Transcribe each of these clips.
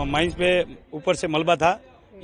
तो माइंस पे ऊपर से मलबा था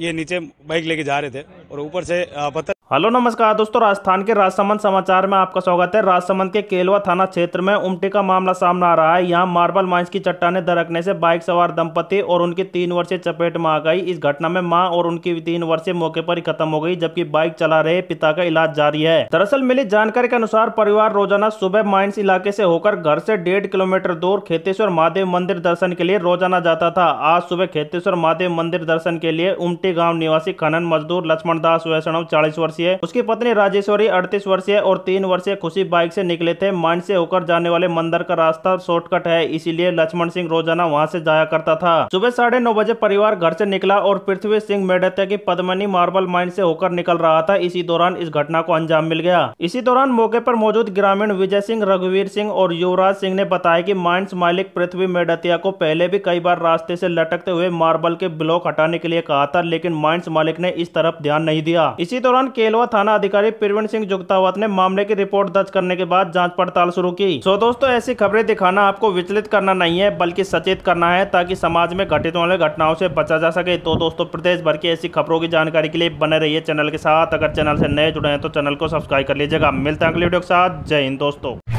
ये नीचे बाइक लेके जा रहे थे और ऊपर से पत्थर हेलो नमस्कार दोस्तों राजस्थान के राजसमंद समाचार में आपका स्वागत है राजसमंद के केलवा थाना क्षेत्र में उमटी का मामला सामने आ रहा है यहां मार्बल माइंस की चट्टाने दरकने से बाइक सवार दंपति और उनकी तीन वर्षीय चपेट में आ गई इस घटना में मां और उनकी तीन वर्षीय मौके पर ही खत्म हो गई जबकि बाइक चला रहे पिता का इलाज जारी है दरअसल मिली जानकारी के अनुसार परिवार रोजाना सुबह माइंस इलाके से होकर घर से डेढ़ किलोमीटर दूर खेतेश्वर महादेव मंदिर दर्शन के लिए रोजाना जाता था आज सुबह खेतेश्वर महादेव मंदिर दर्शन के लिए उमटी गाँव निवासी खनन मजदूर लक्ष्मण दास वैष्णव चालीस वर्ष वर्षीय उसकी पत्नी राजेश्वरी अड़तीस वर्षीय और तीन वर्षीय खुशी बाइक से निकले थे माइंड से होकर जाने वाले मंदिर का रास्ता शॉर्टकट है इसीलिए लक्ष्मण सिंह रोजाना वहाँ से जाया करता था सुबह साढ़े नौ बजे परिवार घर से निकला और पृथ्वी सिंह मेडत्या की पद्मनी मार्बल माइंड से होकर निकल रहा था इसी दौरान इस घटना को अंजाम मिल गया इसी दौरान मौके पर मौजूद ग्रामीण विजय सिंह रघुवीर सिंह और युवराज सिंह ने बताया कि माइंस मालिक पृथ्वी मेडतिया को पहले भी कई बार रास्ते से लटकते हुए मार्बल के ब्लॉक हटाने के लिए कहा था लेकिन माइंस मालिक ने इस तरफ ध्यान नहीं दिया इसी दौरान के केलवा थाना अधिकारी प्रवीण सिंह जुगतावत ने मामले की रिपोर्ट दर्ज करने के बाद जांच पड़ताल शुरू की सो दोस्तों ऐसी खबरें दिखाना आपको विचलित करना नहीं है बल्कि सचेत करना है ताकि समाज में घटित वाले घटनाओं से बचा जा सके तो दोस्तों प्रदेश भर की ऐसी खबरों की जानकारी के लिए बने रही चैनल के साथ अगर चैनल से नए जुड़े हैं तो चैनल को सब्सक्राइब कर लीजिएगा मिलते हैं अगले वीडियो के साथ जय हिंद दोस्तों